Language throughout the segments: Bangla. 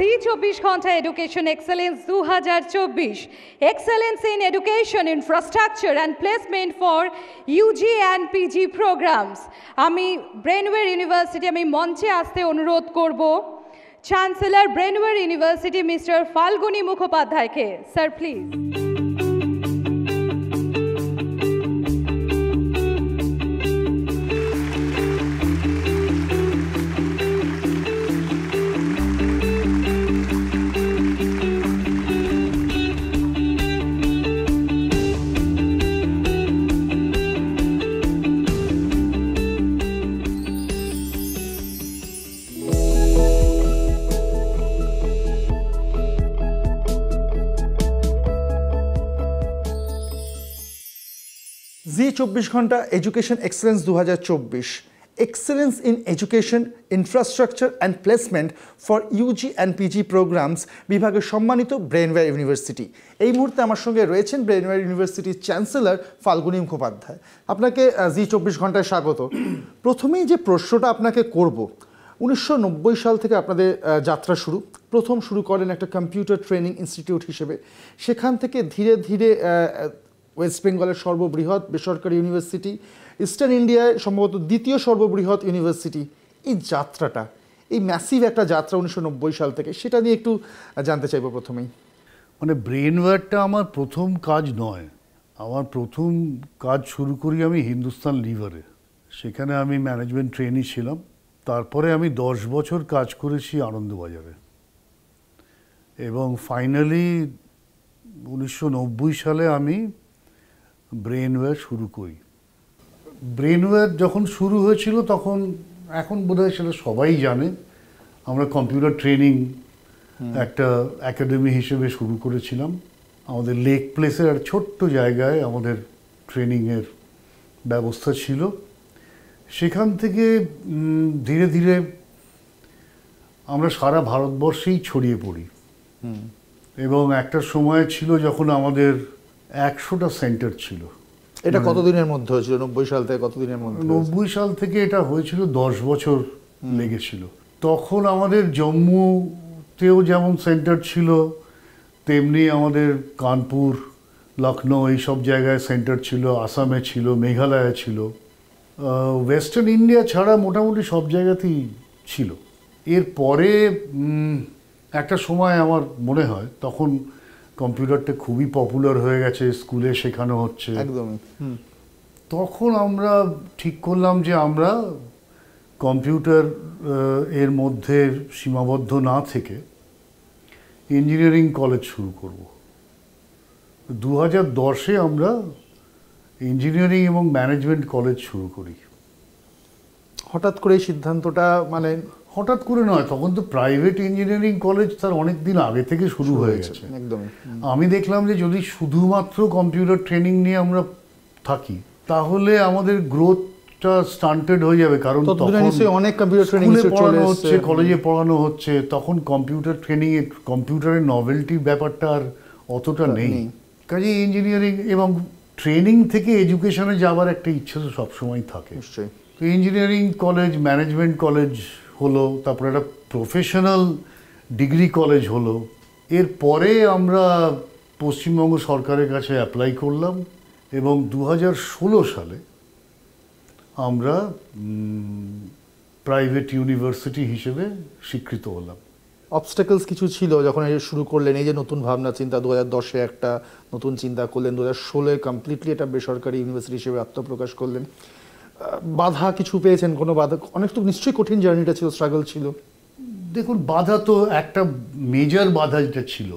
জি চব্বিশ ঘন্টা এডুকেশন এক্সেলেন্স দু হাজার চব্বিশ excellence in education infrastructure and placement for UG and PG programmes আমি ব্রেনওয়ের ইউনিভার্সিটি আমি মঞ্চে আসতে অনুরোধ করব chancellor Brainware university mister Falguni মুখোপাধ্যায়কে স্যার প্লিজ চব্বিশ ঘন্টা এডুকেশন এক্সেলেন্স দু excellence in education infrastructure and placement for UG and PG programmes বিভাগে সম্মানিত ব্রেনওয়্যার ইউনিভার্সিটি এই মুহূর্তে আমার সঙ্গে রয়েছেন ব্রেনওয়্যার ইউনিভার্সিটির চ্যান্সেলর ফাল্গুনি মুখোপাধ্যায় আপনাকে জি চব্বিশ ঘন্টায় স্বাগত প্রথমেই যে প্রশ্নটা আপনাকে করব উনিশশো সাল থেকে আপনাদের যাত্রা শুরু প্রথম শুরু করেন একটা কম্পিউটার ট্রেনিং ইনস্টিটিউট হিসেবে সেখান থেকে ধীরে ধীরে ওয়েস্ট বেঙ্গলের সর্ববৃহৎ বেসরকারি ইউনিভার্সিটি ইস্টার্ন ইন্ডিয়ায় সম্ভবত দ্বিতীয় সর্ববৃহৎ ইউনিভার্সিটি এই যাত্রাটা এই ম্যাসিভ একটা যাত্রা উনিশশো সাল থেকে সেটা নিয়ে একটু জানতে চাইবো প্রথমেই মানে ব্রেন ওয়ারটা আমার প্রথম কাজ নয় আমার প্রথম কাজ শুরু করি আমি হিন্দুস্তান লিভারে সেখানে আমি ম্যানেজমেন্ট ট্রেনি ছিলাম তারপরে আমি দশ বছর কাজ করেছি আনন্দবাজারে এবং ফাইনালি উনিশশো সালে আমি ব্রেনওয়্যার শুরু করি ব্রেনওয়ার যখন শুরু হয়েছিল তখন এখন বোধহয় সেটা সবাই জানে আমরা কম্পিউটার ট্রেনিং একটা একাডেমি হিসেবে শুরু করেছিলাম আমাদের লেক প্লেসের আর ছোট্ট জায়গায় আমাদের ট্রেনিংয়ের ব্যবস্থা ছিল সেখান থেকে ধীরে ধীরে আমরা সারা ভারতবর্ষেই ছড়িয়ে পড়ি এবং একটা সময় ছিল যখন আমাদের একশোটা সেন্টার ছিল এটা মানে কতদিনের মধ্যে হয়েছিল নব্বই সাল থেকে কতদিনের মধ্যে নব্বই সাল থেকে এটা হয়েছিল দশ বছর লেগেছিল তখন আমাদের জম্মুতেও যেমন সেন্টার ছিল তেমনি আমাদের কানপুর লখনৌ এইসব জায়গায় সেন্টার ছিল আসামে ছিল মেঘালয়ে ছিল ওয়েস্টার্ন ইন্ডিয়া ছাড়া মোটামুটি সব জায়গাতেই ছিল এরপরে একটা সময় আমার মনে হয় তখন কম্পিউটারটা খুবই পপুলার হয়ে গেছে স্কুলে শেখানো হচ্ছে একদমই তখন আমরা ঠিক করলাম যে আমরা কম্পিউটার এর মধ্যে সীমাবদ্ধ না থেকে ইঞ্জিনিয়ারিং কলেজ শুরু করব দু হাজার দশে আমরা ইঞ্জিনিয়ারিং এবং ম্যানেজমেন্ট কলেজ শুরু করি হঠাৎ করে এই সিদ্ধান্তটা মানে হঠাৎ করে নয় তখন তো প্রাইভেট ইঞ্জিনিয়ারিং কলেজ তার অনেক দিন আগে থেকে শুরু হয়ে গেছে একদম আমি দেখলাম যে যদি শুধুমাত্র কম্পিউটার ট্রেনিং নিয়ে আমরা থাকি তাহলে আমাদের গ্রোথটা স্টান্টেড হয়ে যাবে কারণ অনেক পড়ানো হচ্ছে কলেজে পড়ানো হচ্ছে তখন কম্পিউটার ট্রেনিং এ কম্পিউটারের নভেলটি ব্যাপারটা আর অতটা নেই কাজে ইঞ্জিনিয়ারিং এবং ট্রেনিং থেকে এডুকেশনে যাওয়ার একটা ইচ্ছে তো সবসময় থাকে নিশ্চয়ই তো ইঞ্জিনিয়ারিং কলেজ ম্যানেজমেন্ট কলেজ হলো তারপরে একটা প্রফেশনাল ডিগ্রি কলেজ হলো এরপরে আমরা পশ্চিমবঙ্গ সরকারের কাছে অ্যাপ্লাই করলাম এবং দু সালে আমরা প্রাইভেট ইউনিভার্সিটি হিসেবে স্বীকৃত হলাম অবস্টেকলস কিছু ছিল যখন এই শুরু করলেন এই যে নতুন ভাবনা চিন্তা দু দশে একটা নতুন চিন্তা করলেন দু হাজার ষোলোয় কমপ্লিটলি এটা বেসরকারি ইউনিভার্সিটি হিসেবে আত্মপ্রকাশ করলেন বাধা কিছু পেয়েছেন কোনো বাধা অনেক তো নিশ্চয়ই কঠিন জার্নিটা ছিল স্ট্রাগল ছিল দেখুন বাধা তো একটা মেজর বাধা যেটা ছিল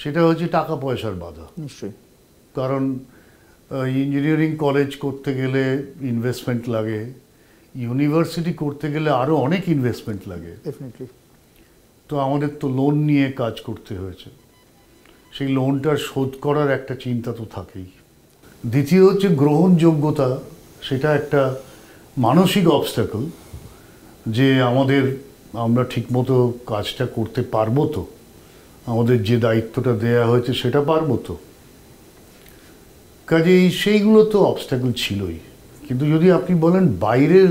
সেটা হচ্ছে টাকা পয়সার বাধা নিশ্চয়ই কারণ ইঞ্জিনিয়ারিং কলেজ করতে গেলে ইনভেস্টমেন্ট লাগে ইউনিভার্সিটি করতে গেলে আরও অনেক ইনভেস্টমেন্ট লাগে তো আমাদের তো লোন নিয়ে কাজ করতে হয়েছে সেই লোনটার শোধ করার একটা চিন্তা তো থাকেই দ্বিতীয় হচ্ছে গ্রহণযোগ্যতা সেটা একটা মানসিক অবস্টাকল যে আমাদের আমরা ঠিকমতো কাজটা করতে পারবো তো আমাদের যে দায়িত্বটা দেয়া হয়েছে সেটা পারবো তো কাজেই সেইগুলো তো অবস্টাকল ছিলই কিন্তু যদি আপনি বলেন বাইরের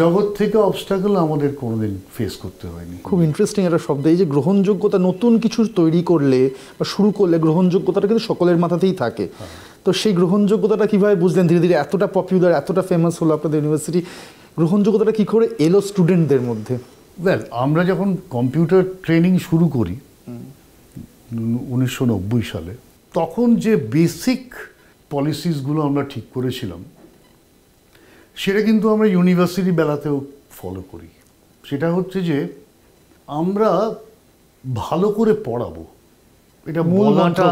জগৎ থেকে অবস্টাকল আমাদের কোনোদিন ফেস করতে হয়নি খুব ইন্টারেস্টিং একটা শব্দ এই যে গ্রহণযোগ্যতা নতুন কিছু তৈরি করলে বা শুরু করলে গ্রহণযোগ্যতাটা কিন্তু সকলের মাথাতেই থাকে হ্যাঁ। তো সেই গ্রহণযোগ্যতাটা কীভাবে বুঝলেন ধীরে ধীরে এতটা পপুলার এতটা ফেমাস হলো আপনাদের ইউনিভার্সিটি গ্রহণযোগ্যতাটা কী করে এলো স্টুডেন্টদের মধ্যে ওয়েল আমরা যখন কম্পিউটার ট্রেনিং শুরু করি উনিশশো সালে তখন যে বেসিক পলিসিসগুলো আমরা ঠিক করেছিলাম সেটা কিন্তু আমরা ইউনিভার্সিটি বেলাতেও ফলো করি সেটা হচ্ছে যে আমরা ভালো করে পড়াবো এটা বলাটা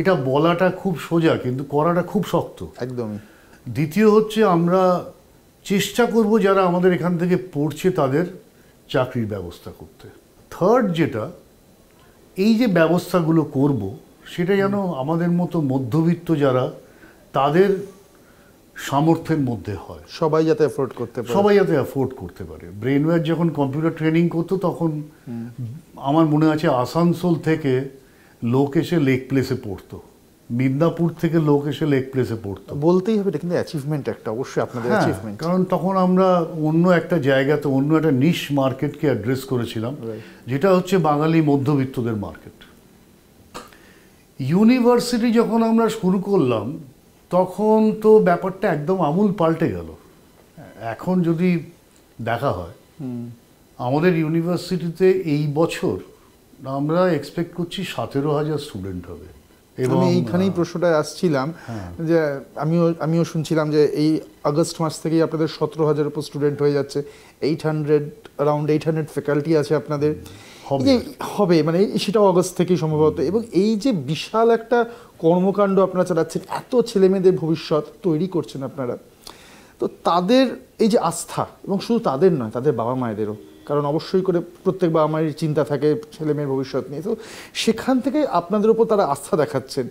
এটা বলাটা খুব সোজা কিন্তু করাটা খুব শক্ত একদম দ্বিতীয় হচ্ছে আমরা চেষ্টা করব যারা আমাদের এখান থেকে পড়ছে তাদের চাকরির ব্যবস্থা করতে থার্ড যেটা এই যে ব্যবস্থাগুলো করব সেটা যেন আমাদের মতো মধ্যবিত্ত যারা তাদের সামর্থ্যের মধ্যে হয় সবাই যাতে অ্যাফোর্ড করতে পারে সবাই যাতে অ্যাফোর্ড করতে পারে ব্রেনওয়্যার যখন কম্পিউটার ট্রেনিং করতো তখন আমার মনে আছে আসানসোল থেকে লোক এসে লেক প্লেসে পড়তো মিদনাপুর থেকে লোক এসে লেক প্লেসে পড়তো বলতেই হবে কিন্তু অ্যাচিভমেন্ট একটা অবশ্যই আপনাদের অ্যাচিভমেন্ট কারণ তখন আমরা অন্য একটা জায়গাতে অন্য একটা নিশ মার্কেটকে অ্যাড্রেস করেছিলাম যেটা হচ্ছে বাঙালি মধ্যবিত্তদের মার্কেট ইউনিভার্সিটি যখন আমরা শুরু করলাম তখন তো ব্যাপারটা একদম আমূল পাল্টে গেল এখন যদি দেখা হয় আমাদের ইউনিভার্সিটিতে এই বছর আমরা এক্সপেক্ট করছি সতেরো হাজার স্টুডেন্ট হবে এবং এইখানেই প্রশ্নটা আসছিলাম হ্যাঁ। যে আমিও আমিও শুনছিলাম যে এই আগস্ট মাস থেকেই আপনাদের সতেরো হাজার উপর স্টুডেন্ট হয়ে যাচ্ছে eight hundred around eight hundred faculty আছে আপনাদের হবে হবে মানে সেটা অগস্ট থেকেই সম্ভবত এবং এই যে বিশাল একটা কর্মকাণ্ড আপনারা চালাচ্ছেন এত ছেলেমেয়েদের ভবিষ্যৎ তৈরি করছেন আপনারা তো তাদের এই যে আস্থা এবং শুধু তাদের নয় তাদের বাবা মায়েদেরও কারণ অবশ্যই করে প্রত্যেক বাবা মায়ের চিন্তা থাকে ছেলে মেয়ের ভবিষ্যৎ নিয়ে তো সেখান থেকে আপনাদের উপর তারা আস্থা দেখাচ্ছেন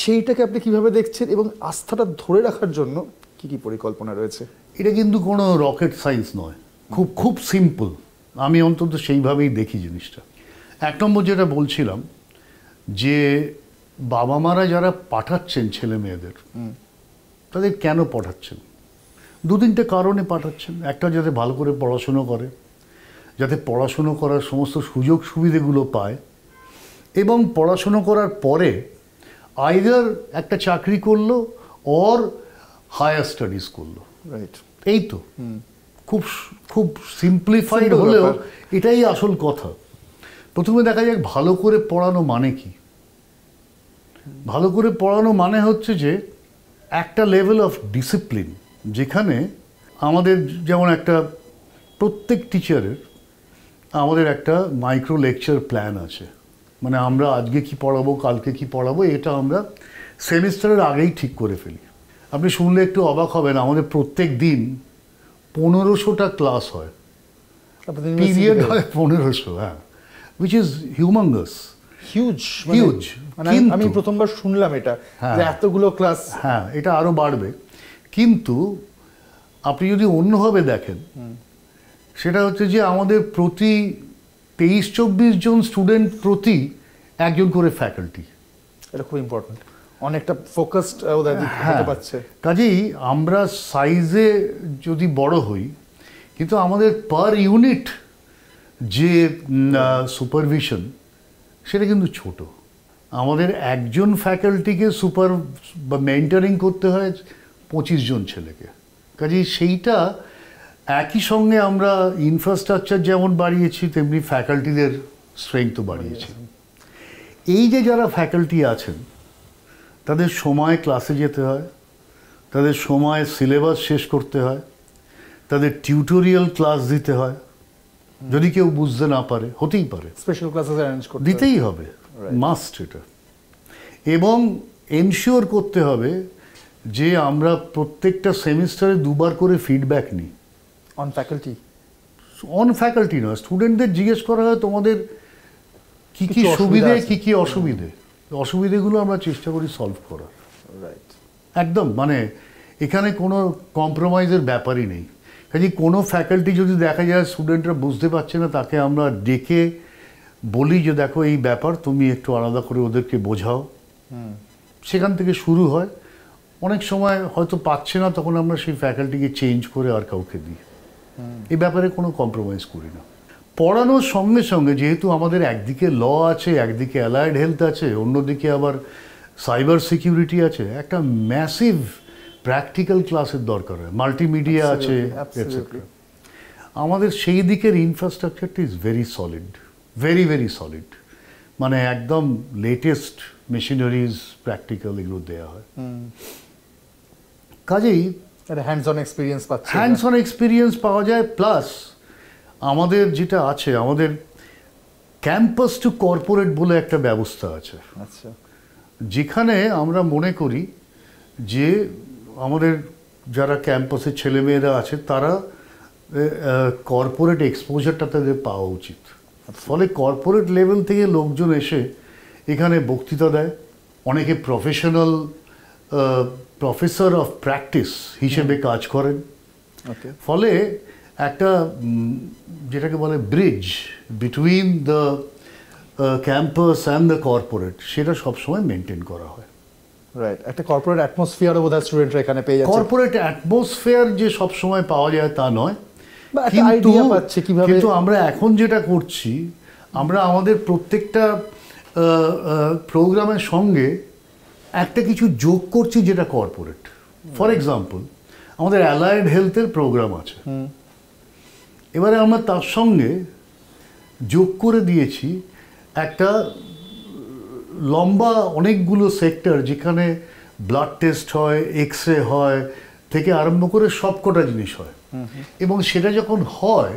সেইটাকে আপনি কিভাবে দেখছেন এবং আস্থাটা ধরে রাখার জন্য কি কি পরিকল্পনা রয়েছে এটা কিন্তু কোনো রকেট সায়েন্স নয় খুব খুব সিম্পল আমি অন্তত সেইভাবেই দেখি জিনিসটা এক নম্বর যেটা বলছিলাম যে বাবা মারা যারা পাঠাচ্ছেন ছেলে মেয়েদের তাদের কেন পাঠাচ্ছেন দু তিনটে কারণে পাঠাচ্ছেন একটা যাতে ভালো করে পড়াশুনো করে যাতে পড়াশুনো করার সমস্ত সুযোগ সুবিধেগুলো পায় এবং পড়াশুনো করার পরে আইদার একটা চাকরি করলো অর হায়ার স্টাডিজ করলো রাইট এই তো খুব খুব সিম্পলিফাইড হলেও এটাই আসল কথা প্রথমে দেখা যাক ভালো করে পড়ানো মানে কি ভালো করে পড়ানো মানে হচ্ছে যে একটা লেভেল অফ ডিসিপ্লিন যেখানে আমাদের যেমন একটা প্রত্যেক টিচারের আমাদের একটা মাইক্রো লেকচার প্ল্যান আছে মানে আমরা আজকে কি পড়াবো কালকে কি পড়াবো এটা আমরা সেমিস্টারের আগেই ঠিক করে ফেলি আপনি শুনলে একটু অবাক হবেন আমাদের প্রত্যেক দিন পনেরোশোটা ক্লাস হয় পিরিয়ড হয় পনেরোশো হ্যাঁ which is humongous huge huge আমি প্রথমবার শুনলাম এটা হ্যাঁ। এতগুলো ক্লাস হ্যাঁ এটা আরও বাড়বে কিন্তু আপনি যদি অন্যভাবে দেখেন সেটা হচ্ছে যে আমাদের প্রতি তেইশ চব্বিশ জন স্টুডেন্ট প্রতি একজন করে ফ্যাকাল্টি এটা খুব ইম্পর্টেন্ট অনেকটা ফোকাসড ওদের হতে পারছে কাজেই আমরা সাইজে যদি বড় হই কিন্তু আমাদের পার ইউনিট যে সুপারভিশন সেটা কিন্তু ছোট আমাদের একজন ফ্যাকাল্টিকে সুপার বা মেন্টারিং করতে হয় পঁচিশ জন ছেলেকে কাজেই সেইটা একই সঙ্গে আমরা ইনফ্রাস্ট্রাকচার যেমন বাড়িয়েছি তেমনি ফ্যাকাল্টিদের স্ট্রেংথও বাড়িয়েছি এই যে যারা ফ্যাকাল্টি আছেন তাদের সময় ক্লাসে যেতে হয় তাদের সময় সিলেবাস শেষ করতে হয় তাদের টিউটোরিয়াল ক্লাস দিতে হয় যদি কেউ বুঝতে না পারে হতেই পারে স্পেশাল ক্লাসেস অ্যারেঞ্জ করতে দিতেই হবে মাস্ট এটা এবং এনশিওর করতে হবে যে আমরা প্রত্যেকটা সেমিস্টারে দুবার করে ফিডব্যাক নিই অন ফ্যাকাল্টি অন ফ্যাকাল্টি নয় স্টুডেন্টদের জিজ্ঞেস করা হয় তোমাদের কি কি সুবিধে কি কি অসুবিধে অসুবিধেগুলো আমরা চেষ্টা করি সলভ করার রাইট একদম মানে এখানে কোনো কম্প্রোমাইজের ব্যাপারই নেই কাজে কোনো ফ্যাকাল্টি যদি দেখা যায় স্টুডেন্টরা বুঝতে পারছে না তাকে আমরা ডেকে বলি যে দেখো এই ব্যাপার তুমি একটু আলাদা করে ওদেরকে বোঝাও সেখান থেকে শুরু হয় অনেক সময় হয়তো পাচ্ছে না তখন আমরা সেই ফ্যাকাল্টিকে চেঞ্জ করে আর কাউকে দিই এই ব্যাপারে কোনো কম্প্রোমাইজ করি না পড়ানোর সঙ্গে সঙ্গে যেহেতু আমাদের একদিকে ল আছে একদিকে অ্যালায়েড হেলথ আছে অন্যদিকে আবার সাইবার সিকিউরিটি আছে একটা ম্যাসিভ প্র্যাকটিক্যাল ক্লাসের দরকার হয় মাল্টিমিডিয়া আছে আমাদের সেই দিকের ইনফ্রাস্ট্রাকচারটি is very solid very very solid মানে একদম লেটেস্ট মেশিনারিজ প্র্যাকটিক্যাল এগুলো দেওয়া হয় কাজেই হ্যান্ডস অন এক্সপিরিয়েন্স পাচ্ছে হ্যান্ডস অন এক্সপিরিয়েন্স পাওয়া যায় প্লাস আমাদের যেটা আছে আমাদের ক্যাম্পাস টু কর্পোরেট বলে একটা ব্যবস্থা আছে আচ্ছা যেখানে আমরা মনে করি যে আমাদের যারা ক্যাম্পাসে ছেলেমেয়েরা আছে তারা কর্পোরেট এক্সপোজারটা তাদের পাওয়া উচিত আচ্ছা। ফলে কর্পোরেট লেভেল থেকে লোকজন এসে এখানে বক্তৃতা দেয় অনেকে প্রফেশনাল প্রফেসর অফ প্র্যাকটিস হিসেবে কাজ করেন ফলে একটা যেটাকে বলে bridge between the campus and the corporate সেটা সবসময় মেনটেন করা হয় রাইট একটা কর্পোরেট অ্যাটমসফিয়ারও বোধহয় স্টুডেন্টরা এখানে পেয়ে যাচ্ছে কর্পোরেট অ্যাটমসফিয়ার যে সবসময় পাওয়া যায় তা নয় কিন্তু কিন্তু আমরা এখন যেটা করছি আমরা আমাদের প্রত্যেকটা প্রোগ্রামের uh, uh, সঙ্গে একটা কিছু যোগ করছি যেটা কর্পোরেট ফর এক্সাম্পল আমাদের অ্যালায়েড হেলথের প্রোগ্রাম আছে hmm. এবারে আমরা তার সঙ্গে যোগ করে দিয়েছি একটা লম্বা অনেকগুলো সেক্টর যেখানে ব্লাড টেস্ট হয় এক্স রে হয় থেকে আরম্ভ করে সবকটা জিনিস হয় এবং সেটা যখন হয়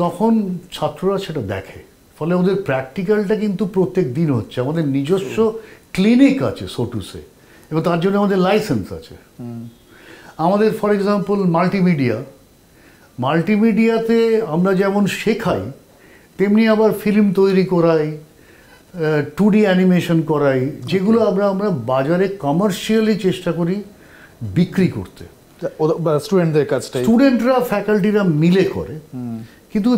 তখন ছাত্ররা সেটা দেখে ফলে ওদের প্র্যাকটিক্যালটা কিন্তু প্রত্যেক দিন হচ্ছে আমাদের নিজস্ব ক্লিনিক আছে সোটুসে এবং তার জন্য আমাদের লাইসেন্স আছে আমাদের ফর এক্সাম্পল মাল্টিমিডিয়া মাল্টিমিডিয়াতে আমরা যেমন শেখাই তেমনি আবার ফিল্ম তৈরি করাই টু ডি অ্যানিমেশন করাই যেগুলো আমরা আমরা বাজারে কমার্শিয়ালি চেষ্টা করি বিক্রি করতে স্টুডেন্টদের কাজটা স্টুডেন্টরা ফ্যাকাল্টিরা মিলে করে কিন্তু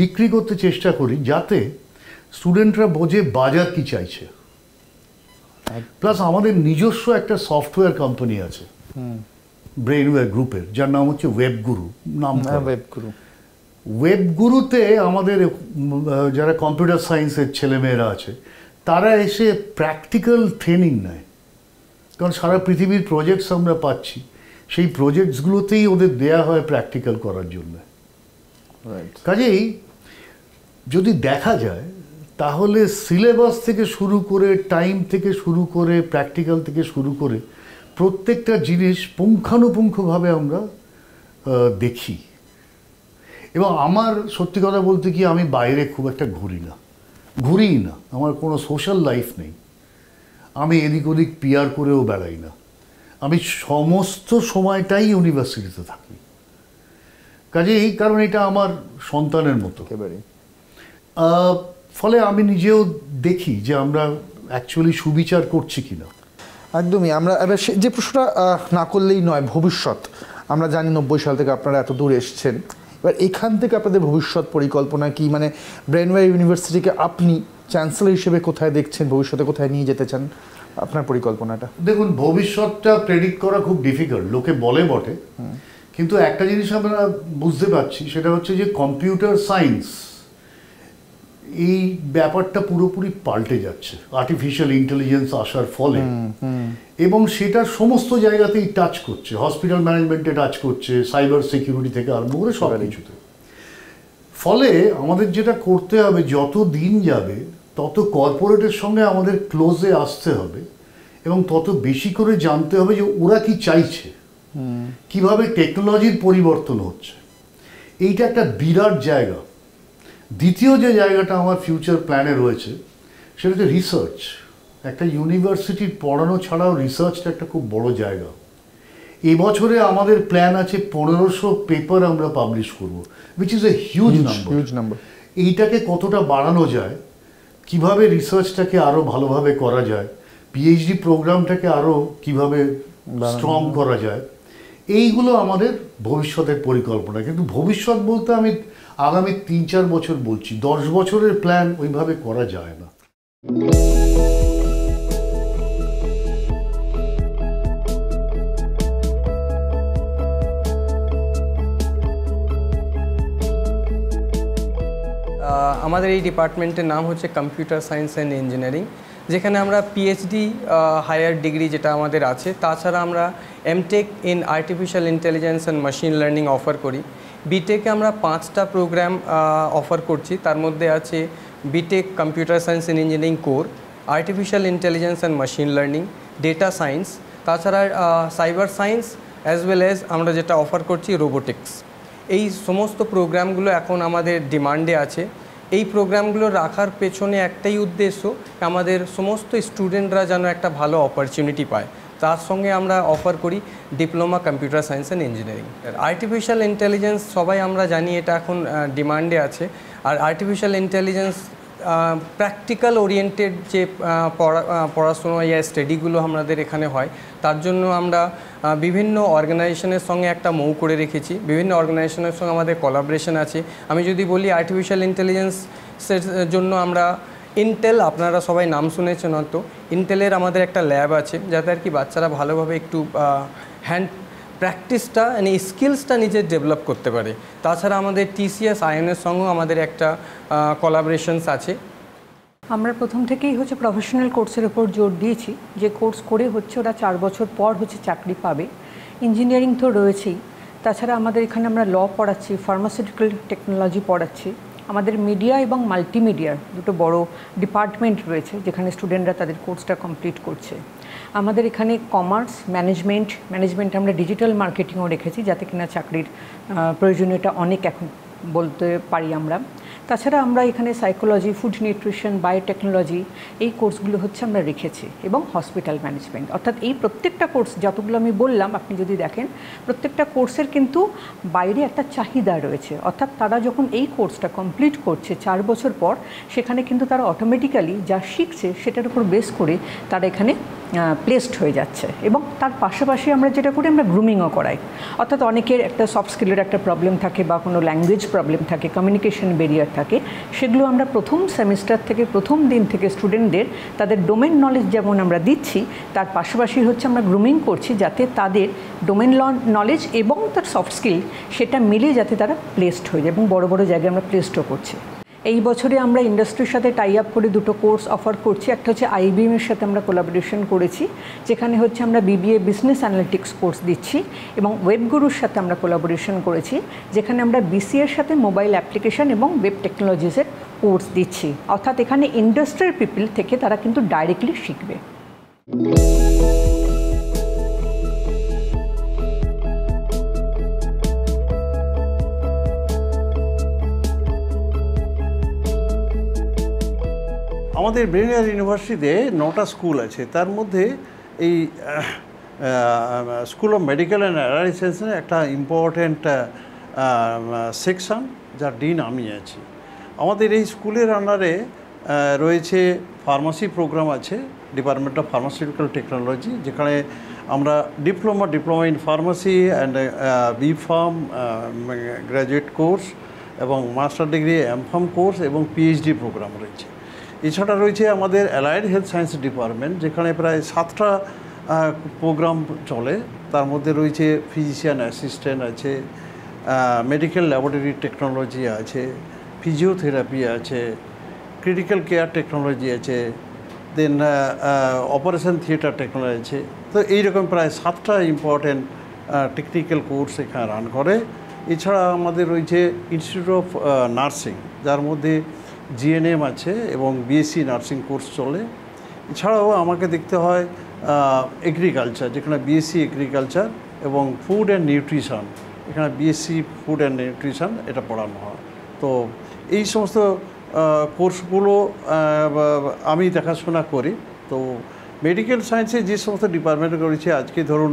বিক্রি করতে চেষ্টা করি যাতে স্টুডেন্টরা বোঝে বাজার কি চাইছে প্লাস আমাদের নিজস্ব একটা সফটওয়্যার কোম্পানি আছে ব্রেইনওয়ে গ্রুপের যার নাম হচ্ছে ওয়েবগুরু নাম ওয়েবগুরু হ্যাঁ, ওয়েবগুরুতে আমাদের যারা কম্পিউটার সায়েন্সের ছেলেমেয়েরা আছে তারা এসে প্র্যাকটিক্যাল ট্রেনিং নেয় কারণ সারা পৃথিবীর প্রজেক্টস আমরা পাচ্ছি সেই প্রজেক্টসগুলোতেই ওদের দেয়া হয় প্র্যাকটিক্যাল করার জন্য কাজেই যদি দেখা যায় তাহলে সিলেবাস থেকে শুরু করে টাইম থেকে শুরু করে প্র্যাকটিক্যাল থেকে শুরু করে প্রত্যেকটা জিনিস পুঙ্খানুপুঙ্খভাবে আমরা দেখি এবং আমার সত্যি কথা বলতে কি আমি বাইরে খুব একটা ঘুরি না ঘুরিই না আমার কোনো সোশ্যাল লাইফ নেই আমি এদিক ওদিক পিয়ার করেও বেড়াই না আমি সমস্ত সময়টাই ইউনিভার্সিটিতে থাকি কাজে এই কারণে এটা আমার সন্তানের মতো ফলে আমি নিজেও দেখি যে আমরা অ্যাকচুয়ালি সুবিচার করছি কিনা একদমই আমরা এবার যে প্রশ্নটা না করলেই নয় ভবিষ্যৎ আমরা জানি নব্বই সাল থেকে আপনারা এত দূর এসছেন এবার এখান থেকে আপনাদের ভবিষ্যৎ পরিকল্পনা কি মানে ব্রেনওয়ার ইউনিভার্সিটিকে আপনি চ্যান্সেলর হিসেবে কোথায় দেখছেন ভবিষ্যতে কোথায় নিয়ে যেতে চান আপনার পরিকল্পনাটা দেখুন ভবিষ্যৎটা প্রেডিক্ট করা খুব ডিফিকাল্ট লোকে বলে বটে কিন্তু একটা জিনিস আমরা বুঝতে পারছি সেটা হচ্ছে যে কম্পিউটার সায়েন্স এই ব্যাপারটা পুরোপুরি পাল্টে যাচ্ছে আর্টিফিশিয়াল ইন্টেলিজেন্স আসার ফলে এবং সেটা সমস্ত জায়গাতেই টাচ করছে হসপিটাল ম্যানেজমেন্টে টাচ করছে সাইবার সিকিউরিটি থেকে আরম্ভ করে সব কিছুতে ফলে আমাদের যেটা করতে হবে যত দিন যাবে তত কর্পোরেটের সঙ্গে আমাদের ক্লোজে আসতে হবে এবং তত বেশি করে জানতে হবে যে ওরা কি চাইছে কিভাবে টেকনোলজির পরিবর্তন হচ্ছে এইটা একটা বিরাট জায়গা দ্বিতীয় যে জায়গাটা আমার ফিউচার প্ল্যানে রয়েছে সেটা হচ্ছে রিসার্চ একটা ইউনিভার্সিটির পড়ানো ছাড়াও রিসার্চটা একটা খুব বড় জায়গা এবছরে আমাদের প্ল্যান আছে পনেরোশো পেপার আমরা পাবলিশ করব which is a huge number এইটাকে কতটা বাড়ানো যায় কিভাবে রিসার্চটাকে আরও ভালোভাবে করা যায় পিএইচডি প্রোগ্রামটাকে আরও কিভাবে স্ট্রং করা যায় এইগুলো আমাদের ভবিষ্যতের পরিকল্পনা কিন্তু ভবিষ্যৎ বলতে আমি আগামী তিন চার বছর বলছি দশ বছরের প্ল্যান ওইভাবে করা যায় না আমাদের এই ডিপার্টমেন্টের নাম হচ্ছে কম্পিউটার সায়েন্স অ্যান্ড ইঞ্জিনিয়ারিং যেখানে আমরা পিএইচডি হায়ার ডিগ্রি যেটা আমাদের আছে তাছাড়া আমরা MTech in artificial intelligence and machine learning offer করি বিটেকে আমরা পাঁচটা প্রোগ্রাম অফার করছি তার মধ্যে আছে BTech computer science and engineering core artificial intelligence and machine learning data science তাছাড়া cyber science as well as আমরা যেটা অফার করছি রোবোটিক্স এই সমস্ত প্রোগ্রামগুলো এখন আমাদের ডিমান্ডে আছে এই প্রোগ্রামগুলো রাখার পেছনে একটাই উদ্দেশ্য আমাদের সমস্ত স্টুডেন্টরা যেন একটা ভালো অপরচুনিটি পায় তার সঙ্গে আমরা অফার করি diploma computer science and engineering artificial intelligence সবাই আমরা জানি এটা এখন ডিমান্ডে আছে আর আর্টিফিশিয়াল ইন্টেলিজেন্স প্র্যাকটিক্যাল ওরিয়েন্টেড যে পড়া পড়াশোনা ইয়া স্টাডিগুলো আমাদের এখানে হয় তার জন্য আমরা বিভিন্ন অর্গানাইজেশনের সঙ্গে একটা মৌ করে রেখেছি বিভিন্ন অর্গানাইজেশনের সঙ্গে আমাদের কলাবরেশন আছে আমি যদি বলি আর্টিফিশিয়াল ইন্টেলিজেন্সের জন্য আমরা ইন্টেল আপনারা সবাই নাম শুনেছেন হয়তো ইন্টেলের আমাদের একটা ল্যাব আছে যাতে আর কি বাচ্চারা ভালোভাবে একটু হ্যান্ড প্র্যাকটিসটা মানে স্কিলসটা নিজে ডেভেলপ করতে পারে তাছাড়া আমাদের টিসিএস আইএনের সঙ্গেও আমাদের একটা কলাবরেশনস আছে আমরা প্রথম থেকেই হচ্ছে প্রফেশনাল কোর্সের ওপর জোর দিয়েছি যে কোর্স করে হচ্ছে ওরা চার বছর পর হচ্ছে চাকরি পাবে ইঞ্জিনিয়ারিং তো রয়েছেই তাছাড়া আমাদের এখানে আমরা ল পড়াচ্ছি ফার্মাসিউটিক্যাল টেকনোলজি পড়াচ্ছি আমাদের মিডিয়া এবং মাল্টিমিডিয়ার দুটো বড় ডিপার্টমেন্ট রয়েছে যেখানে স্টুডেন্টরা তাদের কোর্সটা কমপ্লিট করছে আমাদের এখানে কমার্স ম্যানেজমেন্ট ম্যানেজমেন্ট আমরা ডিজিটাল মার্কেটিংও রেখেছি যাতে কিনা চাকরির প্রয়োজনীয়তা অনেক এখন বলতে পারি আমরা তাছাড়া আমরা এখানে সাইকোলজি ফুড নিউট্রিশন বায়োটেকনোলজি এই কোর্সগুলো হচ্ছে আমরা রেখেছি এবং হসপিটাল ম্যানেজমেন্ট অর্থাৎ এই প্রত্যেকটা কোর্স যতগুলো আমি বললাম আপনি যদি দেখেন প্রত্যেকটা কোর্সের কিন্তু বাইরে একটা চাহিদা রয়েছে অর্থাৎ তারা যখন এই কোর্সটা কমপ্লিট করছে চার বছর পর সেখানে কিন্তু তারা অটোমেটিক্যালি যা শিখছে সেটার উপর বেস করে তারা এখানে প্লেসড হয়ে যাচ্ছে এবং তার পাশাপাশি আমরা যেটা করি আমরা গ্রুমিংও করাই অর্থাৎ অনেকের একটা সফট স্কিলের একটা প্রবলেম থাকে বা কোনো ল্যাঙ্গুয়েজ প্রবলেম থাকে কমিউনিকেশন ব্যারিয়ার থাকে থাকে সেগুলো আমরা প্রথম সেমিস্টার থেকে প্রথম দিন থেকে স্টুডেন্টদের তাদের ডোমেন নলেজ যেমন আমরা দিচ্ছি তার পাশাপাশি হচ্ছে আমরা গ্রুমিং করছি যাতে তাদের ডোমেন নলেজ এবং তার সফট স্কিল সেটা মিলে যাতে তারা প্লেসড হয়ে যায় এবং বড় বড় জায়গায় আমরা প্লেসডও করছি এই বছরে আমরা ইন্ডাস্ট্রির সাথে টাই আপ করে দুটো কোর্স অফার করছি একটা হচ্ছে আইবিএমের সাথে আমরা কোলাবোরেশন করেছি যেখানে হচ্ছে আমরা বিবিএ বিজনেস অ্যানালিটিক্স কোর্স দিচ্ছি এবং ওয়েব গুরুর সাথে আমরা কোলাবোরেশন করেছি যেখানে আমরা বিসিএর সাথে মোবাইল অ্যাপ্লিকেশন এবং ওয়েব টেকনোলজিসের কোর্স দিচ্ছি অর্থাৎ এখানে ইন্ডাস্ট্রির পিপল থেকে তারা কিন্তু ডাইরেক্টলি শিখবে আমাদের ব্রেনিয়ার ইউনিভার্সিটিতে নটা স্কুল আছে তার মধ্যে এই স্কুল অফ মেডিকেল অ্যান্ড অ্যানালিসিসের একটা ইম্পর্ট্যান্ট সেকশন যার ডিন আমি আছি আমাদের এই স্কুলের আন্ডারে রয়েছে ফার্মাসি প্রোগ্রাম আছে ডিপার্টমেন্ট অফ ফার্মাসিউটিক্যাল টেকনোলজি যেখানে আমরা diploma diploma in pharmacy and B pharm graduate course এবং master degree M pharm course এবং পিএইচডি প্রোগ্রাম রয়েছে এছাড়া রয়েছে আমাদের অ্যালায়েড হেলথ সায়েন্স ডিপার্টমেন্ট যেখানে প্রায় সাতটা প্রোগ্রাম চলে তার মধ্যে রয়েছে ফিজিশিয়ান অ্যাসিস্ট্যান্ট আছে মেডিকেল ল্যাবরেটরি টেকনোলজি আছে ফিজিওথেরাপি আছে ক্রিটিক্যাল কেয়ার টেকনোলজি আছে দেন অপারেশন থিয়েটার টেকনোলজি আছে তো এইরকম প্রায় সাতটা ইম্পর্ট্যান্ট টেকনিক্যাল কোর্স এখানে রান করে এছাড়া আমাদের রয়েছে ইনস্টিটিউট অফ নার্সিং যার মধ্যে জিএনএম আছে এবং বিএসসি নার্সিং কোর্স চলে এছাড়াও আমাকে দেখতে হয় এগ্রিকালচার যেখানে বিএসসি এগ্রিকালচার এবং ফুড অ্যান্ড নিউট্রিশন এখানে বিএসসি ফুড অ্যান্ড নিউট্রিশন এটা পড়ানো হয় তো এই সমস্ত কোর্সগুলো আমি দেখাশোনা করি তো মেডিকেল সায়েন্সে যে সমস্ত ডিপার্টমেন্ট রয়েছে আজকে ধরুন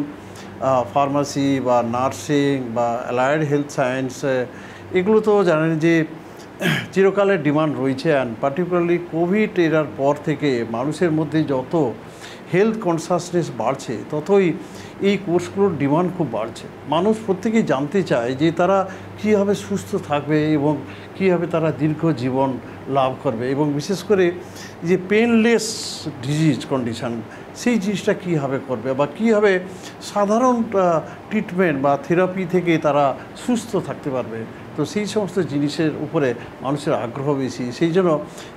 ফার্মাসি বা নার্সিং বা অ্যালায়েড হেলথ সায়েন্স এগুলো তো জানেন যে চিরকালের ডিমান্ড রয়েছে অ্যান্ড পার্টিকুলারলি কোভিড এরার পর থেকে মানুষের মধ্যে যত হেলথ কনসাসনেস বাড়ছে ততই এই কোর্সগুলোর ডিমান্ড খুব বাড়ছে মানুষ প্রত্যেকেই জানতে চায় যে তারা কীভাবে সুস্থ থাকবে এবং কীভাবে তারা দীর্ঘ জীবন লাভ করবে এবং বিশেষ করে যে পেনলেস ডিজিজ কন্ডিশান সেই জিনিসটা কীভাবে করবে বা কীভাবে সাধারণ ট্রিটমেন্ট বা থেরাপি থেকে তারা সুস্থ থাকতে পারবে তো সেই সমস্ত জিনিসের উপরে মানুষের আগ্রহ বেশি সেই জন্য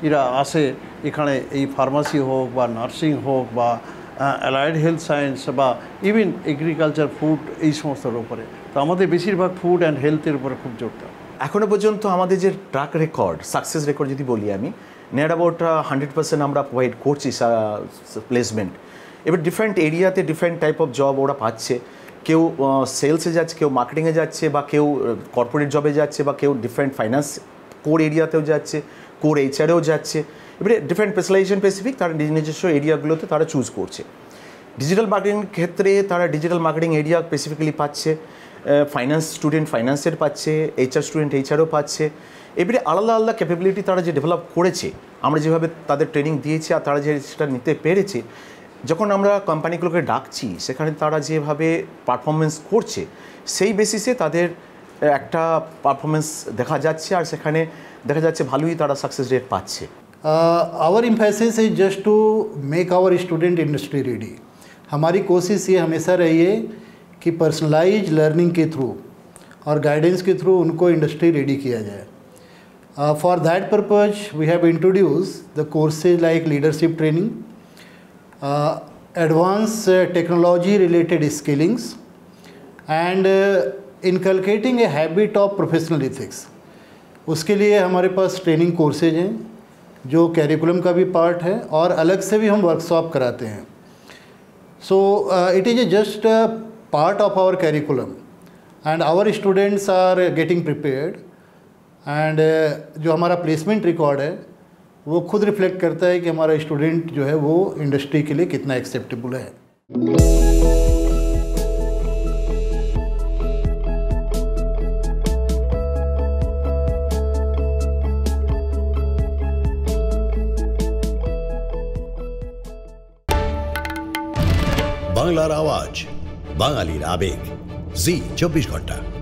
এরা আসে এখানে এই ফার্মাসি হোক বা নার্সিং হোক বা অ্যালায়েড হেলথ সায়েন্স বা ইভেন এগ্রিকালচার ফুড এই সমস্তর উপরে তো আমাদের বেশিরভাগ ফুড অ্যান্ড হেলথের উপরে খুব জোর দেওয়া এখনও পর্যন্ত আমাদের যে ট্রাক রেকর্ড সাকসেস রেকর্ড যদি বলি আমি নিয়ার অ্যাবাউট হান্ড্রেড পার্সেন্ট আমরা প্রোভাইড করছি প্লেসমেন্ট এবার ডিফারেন্ট এরিয়াতে ডিফারেন্ট টাইপ অফ জব ওরা পাচ্ছে কেউ সেলসে যাচ্ছে কেউ মার্কেটিংয়ে যাচ্ছে বা কেউ কর্পোরেট জবে যাচ্ছে বা কেউ ডিফারেন্ট ফাইন্যান্স কোর এরিয়াতেও যাচ্ছে কোর এইচআরেও যাচ্ছে এবারে ডিফারেন্ট স্পেশালাইজেশন স্পেসিফিক তারা নিজস্ব এরিয়াগুলোতে তারা চুজ করছে ডিজিটাল মার্কেটিং ক্ষেত্রে তারা ডিজিটাল মার্কেটিং এরিয়া স্পেসিফিক্যালি পাচ্ছে ফাইন্যান্স স্টুডেন্ট ফাইন্যান্সের পাচ্ছে এইচআর স্টুডেন্ট এইচআরও পাচ্ছে এবারে আলাদা আলাদা ক্যাপাবিলিটি তারা যে ডেভেলপ করেছে আমরা যেভাবে তাদের ট্রেনিং দিয়েছি আর তারা যে সেটা নিতে পেরেছে जो আমরা কোম্পানিগুলোকে ডাকছি से তারা যেভাবে পারফরমেন্স করছে সেই বেসিসে তাদের একটা देखा দেখা যাচ্ছে আর সেখানে দেখা যাচ্ছে ভালোই our emphasis is just to make our student industry ready हमारी कोशिश ये हमेशा रही है कि पर्सनलाइज लर्निंग के थ्रू और गाइडेंस के थ्रू उनको इंडस्ट्री रेडी किया जाए for that purpose we have introduce the courses like leadership training advanced technology related skillings and inculcating a habit of professional ethics उसके लिए हमारे पास ट्रेनिंग कोर्सेज हैं जो कैरिकुलम का भी पार्ट है और अलग से भी हम वर्कशॉप कराते हैं so it is a just part of our curriculum and our students are getting prepared and uh, जो हमारा placement record है वो खुद रिफ्लेक्ट करता है कि हमारा स्टूडेंट जो है वो इंडस्ट्री के लिए कितना एक्सेप्टेबल है বাংলার আওয়াজ বাঙালির আবেগ জি চব্বিশ ঘন্টা